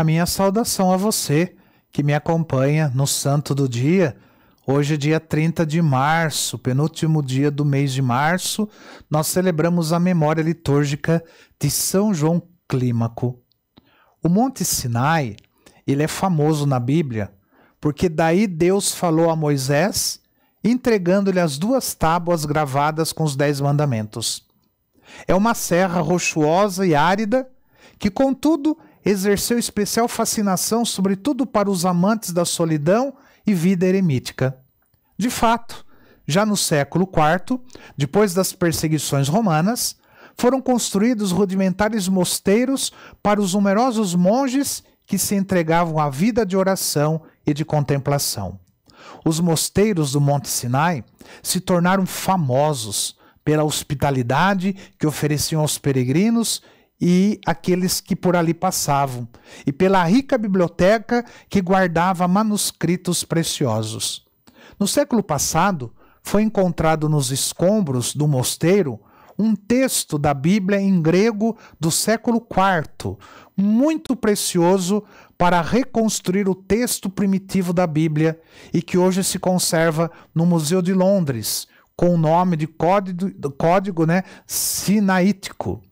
a minha saudação a você que me acompanha no Santo do Dia. Hoje, dia 30 de março, penúltimo dia do mês de março, nós celebramos a memória litúrgica de São João Clímaco. O Monte Sinai, ele é famoso na Bíblia, porque daí Deus falou a Moisés, entregando-lhe as duas tábuas gravadas com os dez mandamentos. É uma serra rochosa e árida, que contudo exerceu especial fascinação, sobretudo para os amantes da solidão e vida eremítica. De fato, já no século IV, depois das perseguições romanas, foram construídos rudimentares mosteiros para os numerosos monges que se entregavam à vida de oração e de contemplação. Os mosteiros do Monte Sinai se tornaram famosos pela hospitalidade que ofereciam aos peregrinos e aqueles que por ali passavam, e pela rica biblioteca que guardava manuscritos preciosos. No século passado, foi encontrado nos escombros do mosteiro um texto da Bíblia em grego do século IV, muito precioso para reconstruir o texto primitivo da Bíblia e que hoje se conserva no Museu de Londres, com o nome de código, código né, sinaítico.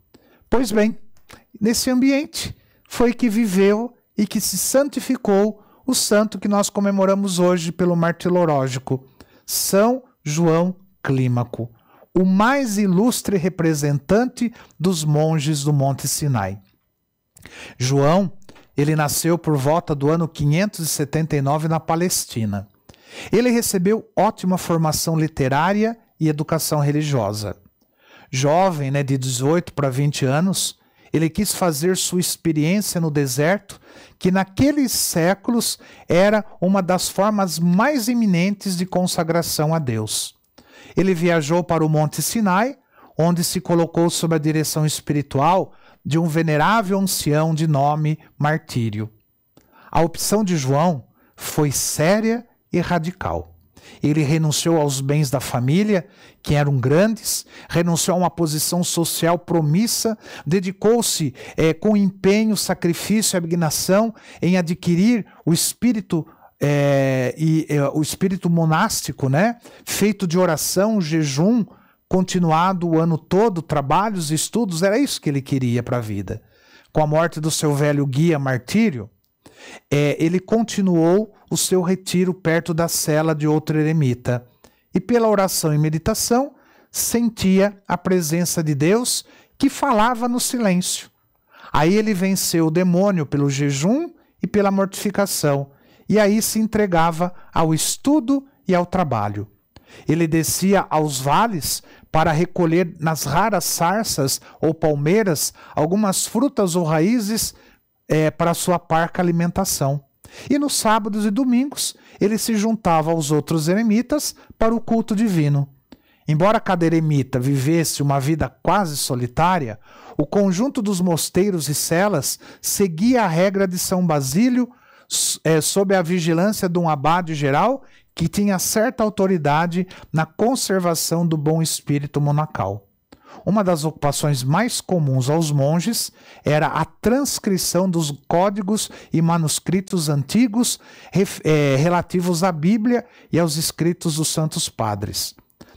Pois bem, nesse ambiente foi que viveu e que se santificou o santo que nós comemoramos hoje pelo martirológico, São João Clímaco, o mais ilustre representante dos monges do Monte Sinai. João, ele nasceu por volta do ano 579 na Palestina. Ele recebeu ótima formação literária e educação religiosa jovem, né, de 18 para 20 anos, ele quis fazer sua experiência no deserto, que naqueles séculos era uma das formas mais iminentes de consagração a Deus. Ele viajou para o Monte Sinai, onde se colocou sob a direção espiritual de um venerável ancião de nome Martírio. A opção de João foi séria e radical. Ele renunciou aos bens da família, que eram grandes, renunciou a uma posição social promissa, dedicou-se é, com empenho, sacrifício e abnegação em adquirir o espírito é, e é, o espírito monástico, né? Feito de oração, jejum continuado o ano todo, trabalhos, estudos, era isso que ele queria para a vida. Com a morte do seu velho guia Martírio, é, ele continuou o seu retiro perto da cela de outro eremita e, pela oração e meditação, sentia a presença de Deus que falava no silêncio. Aí ele venceu o demônio pelo jejum e pela mortificação, e aí se entregava ao estudo e ao trabalho. Ele descia aos vales para recolher nas raras sarças ou palmeiras algumas frutas ou raízes é, para sua parca alimentação. E nos sábados e domingos ele se juntava aos outros eremitas para o culto divino. Embora cada eremita vivesse uma vida quase solitária, o conjunto dos mosteiros e celas seguia a regra de São Basílio é, sob a vigilância de um abade geral que tinha certa autoridade na conservação do bom espírito monacal. Uma das ocupações mais comuns aos monges era a transcrição dos códigos e manuscritos antigos é, relativos à Bíblia e aos escritos dos Santos Padres.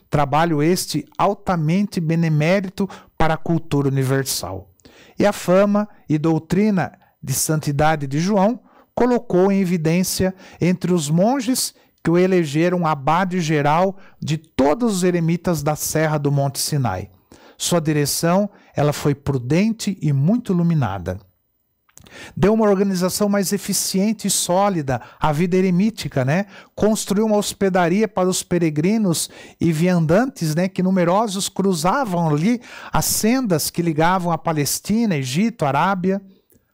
Trabalho este altamente benemérito para a cultura universal. E a fama e doutrina de santidade de João colocou em evidência entre os monges que o elegeram abade geral de todos os eremitas da serra do Monte Sinai. Sua direção, ela foi prudente e muito iluminada. Deu uma organização mais eficiente e sólida à vida eremítica, né? Construiu uma hospedaria para os peregrinos e viandantes, né? Que numerosos cruzavam ali as sendas que ligavam a Palestina, Egito, Arábia.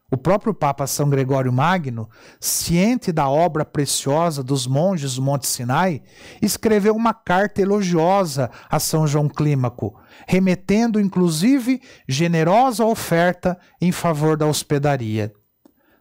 O próprio Papa São Gregório Magno, ciente da obra preciosa dos monges do Monte Sinai, escreveu uma carta elogiosa a São João Clímaco, remetendo inclusive generosa oferta em favor da hospedaria.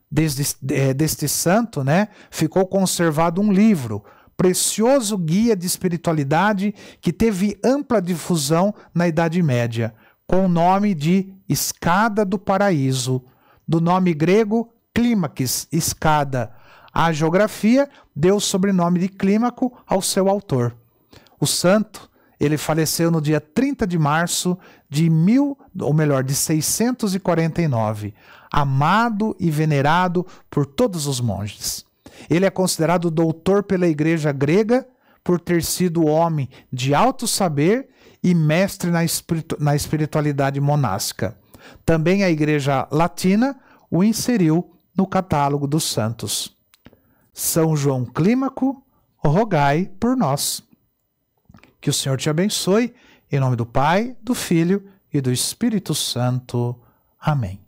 Desde, é, deste santo, né, ficou conservado um livro, precioso guia de espiritualidade que teve ampla difusão na Idade Média, com o nome de Escada do Paraíso do nome grego clímax, escada. A geografia deu o sobrenome de Clímaco ao seu autor. O santo, ele faleceu no dia 30 de março de mil, ou melhor, de 649, amado e venerado por todos os monges. Ele é considerado doutor pela igreja grega por ter sido homem de alto saber e mestre na, espiritu na espiritualidade monástica. Também a Igreja Latina o inseriu no catálogo dos santos. São João Clímaco, rogai por nós. Que o Senhor te abençoe, em nome do Pai, do Filho e do Espírito Santo. Amém.